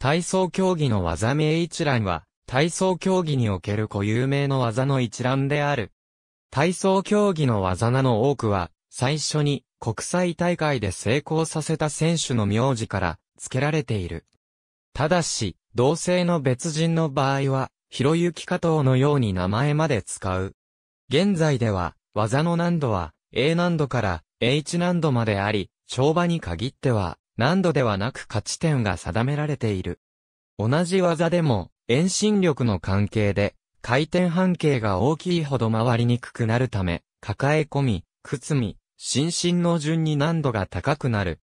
体操競技の技名一覧は、体操競技における固有名の技の一覧である。体操競技の技名の多くは、最初に国際大会で成功させた選手の名字から付けられている。ただし、同性の別人の場合は、ひろゆき加藤のように名前まで使う。現在では、技の難度は A 難度から H 難度まであり、跳馬に限っては難度ではなく価値点が定められている。同じ技でも、遠心力の関係で、回転半径が大きいほど回りにくくなるため、抱え込み、靴み、心身の順に難度が高くなる。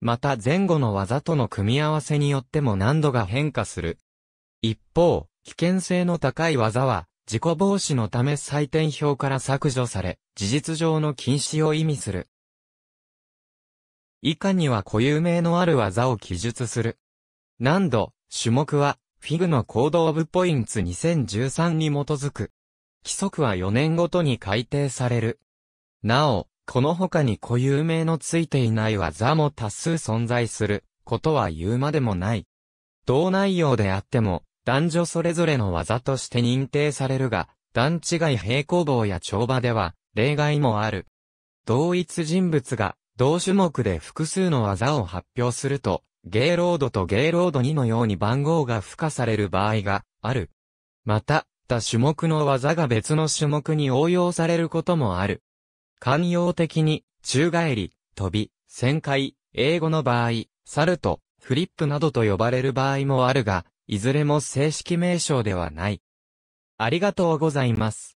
また前後の技との組み合わせによっても難度が変化する。一方、危険性の高い技は、事故防止のため採点表から削除され、事実上の禁止を意味する。以下には固有名のある技を記述する。難度、種目は、フィグの行動部ポインツ2013に基づく。規則は4年ごとに改定される。なお、この他に固有名のついていない技も多数存在することは言うまでもない。同内容であっても、男女それぞれの技として認定されるが、段違い平行棒や跳馬では、例外もある。同一人物が同種目で複数の技を発表すると、ゲーロードとゲーロード2のように番号が付加される場合がある。また、他種目の技が別の種目に応用されることもある。慣用的に、宙返り、飛び、旋回、英語の場合、サルト、フリップなどと呼ばれる場合もあるが、いずれも正式名称ではない。ありがとうございます。